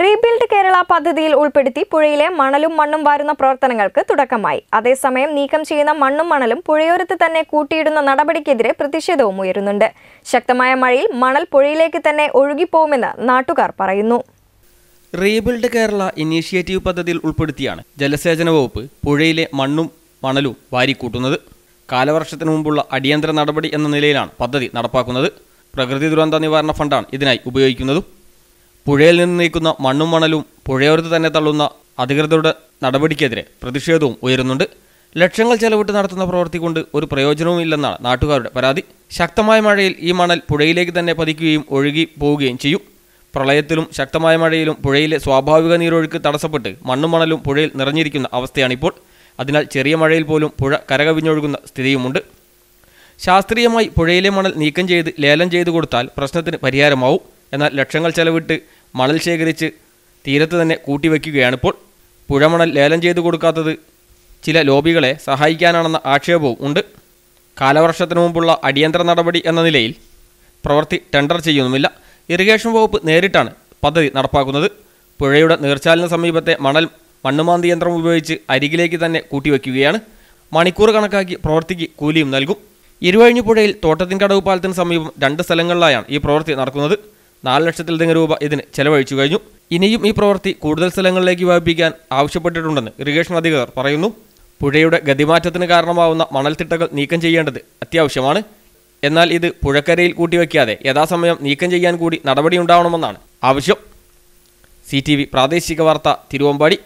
rebuild Kerala പദ്ധതിയിൽ ഉൾപ്പെടുത്തി പുഴയിലെ മണലും മണ്ണും വാരുന്ന പ്രവർത്തനങ്ങൾക്ക് തുടക്കമായി അതേസമയം നീക്കം ചെയ്യുന്ന മണ്ണും മണലും പുഴയോരത്ത് തന്നെ കൂട്ടിയിടുന്ന നടപടിക്കെതിരെ പ്രതിഷേധവും ഉയരുന്നുണ്ട് ശക്തമായ മഴയിൽ മണൽ പുഴയിലേക്ക് തന്നെ ഒഴുകിപ്പോകുമെന്ന് നാട്ടുകാർ പറയുന്നു റീബിൽഡ് കേരള ഇനീഷ്യേറ്റീവ് പദ്ധതിയിൽ ഉൾപ്പെടുത്തിയാണ് ജലസേചന വകുപ്പ് പുഴയിലെ മണ്ണും മണലും വാരിക്കൂട്ടുന്നത് കാലവർഷത്തിന് മുമ്പുള്ള അടിയന്തര നടപടി എന്ന നിലയിലാണ് പദ്ധതി നടപ്പാക്കുന്നത് പ്രകൃതി ദുരന്ത നിവാരണ ഫണ്ടാണ് ഇതിനായി ഉപയോഗിക്കുന്നതും പുഴയിൽ നിന്ന് നീക്കുന്ന മണ്ണും മണലും പുഴയോരത്ത് തന്നെ തള്ളുന്ന അധികൃതരുടെ നടപടിക്കെതിരെ പ്രതിഷേധവും ഉയരുന്നുണ്ട് ലക്ഷങ്ങൾ ചെലവിട്ട് നടത്തുന്ന പ്രവൃത്തി കൊണ്ട് ഒരു പ്രയോജനവുമില്ലെന്നാണ് നാട്ടുകാരുടെ പരാതി ശക്തമായ മഴയിൽ ഈ മണൽ പുഴയിലേക്ക് തന്നെ പതിക്കുകയും ഒഴുകി പോവുകയും ചെയ്യും പ്രളയത്തിലും ശക്തമായ മഴയിലും പുഴയിലെ സ്വാഭാവിക നീരൊഴുക്ക് തടസ്സപ്പെട്ട് മണ്ണും മണലും പുഴയിൽ നിറഞ്ഞിരിക്കുന്ന അവസ്ഥയാണിപ്പോൾ അതിനാൽ ചെറിയ മഴയിൽ പോലും പുഴ കരകവിഞ്ഞൊഴുകുന്ന സ്ഥിതിയുമുണ്ട് ശാസ്ത്രീയമായി പുഴയിലെ മണൽ നീക്കം ചെയ്ത് ലേലം ചെയ്തു കൊടുത്താൽ പ്രശ്നത്തിന് പരിഹാരമാവും എന്നാൽ ലക്ഷങ്ങൾ ചെലവിട്ട് മണൽ ശേഖരിച്ച് തീരത്ത് തന്നെ ഇപ്പോൾ പുഴമണൽ ലേലം ചെയ്തു കൊടുക്കാത്തത് ചില ലോബികളെ സഹായിക്കാനാണെന്ന ആക്ഷേപവും ഉണ്ട് കാലവർഷത്തിന് മുമ്പുള്ള അടിയന്തര നടപടി എന്ന നിലയിൽ പ്രവൃത്തി ടെൻഡർ ചെയ്യുന്നുമില്ല ഇറിഗേഷൻ വകുപ്പ് നേരിട്ടാണ് പദ്ധതി നടപ്പാക്കുന്നത് പുഴയുടെ നീർച്ചാലിന് സമീപത്തെ മണൽ മണ്ണുമാന്തി യന്ത്രം ഉപയോഗിച്ച് അരികിലേക്ക് തന്നെ കൂട്ടിവെക്കുകയാണ് മണിക്കൂർ കണക്കാക്കി പ്രവൃത്തിക്ക് കൂലിയും നൽകും ഇരുവഴിഞ്ഞുപുഴയിൽ തോട്ടത്തിൻകടവ് പാലത്തിന് സമീപം രണ്ട് സ്ഥലങ്ങളിലായാണ് ഈ പ്രവൃത്തി നടക്കുന്നത് നാല് ലക്ഷത്തിലധികം രൂപ ഇതിന് ചെലവഴിച്ചു കഴിഞ്ഞു ഇനിയും ഈ പ്രവൃത്തി കൂടുതൽ സ്ഥലങ്ങളിലേക്ക് വ്യാപിപ്പിക്കാൻ ആവശ്യപ്പെട്ടിട്ടുണ്ടെന്ന് ഇറിഗേഷൻ അധികൃതർ പറയുന്നു പുഴയുടെ ഗതിമാറ്റത്തിന് കാരണമാവുന്ന മണൽത്തിട്ടകൾ നീക്കം ചെയ്യേണ്ടത് അത്യാവശ്യമാണ് എന്നാൽ ഇത് പുഴക്കരയിൽ കൂട്ടിവെക്കാതെ യഥാസമയം നീക്കം ചെയ്യാൻ കൂടി നടപടിയുണ്ടാവണമെന്നാണ് ആവശ്യം സി പ്രാദേശിക വാർത്ത തിരുവമ്പാടി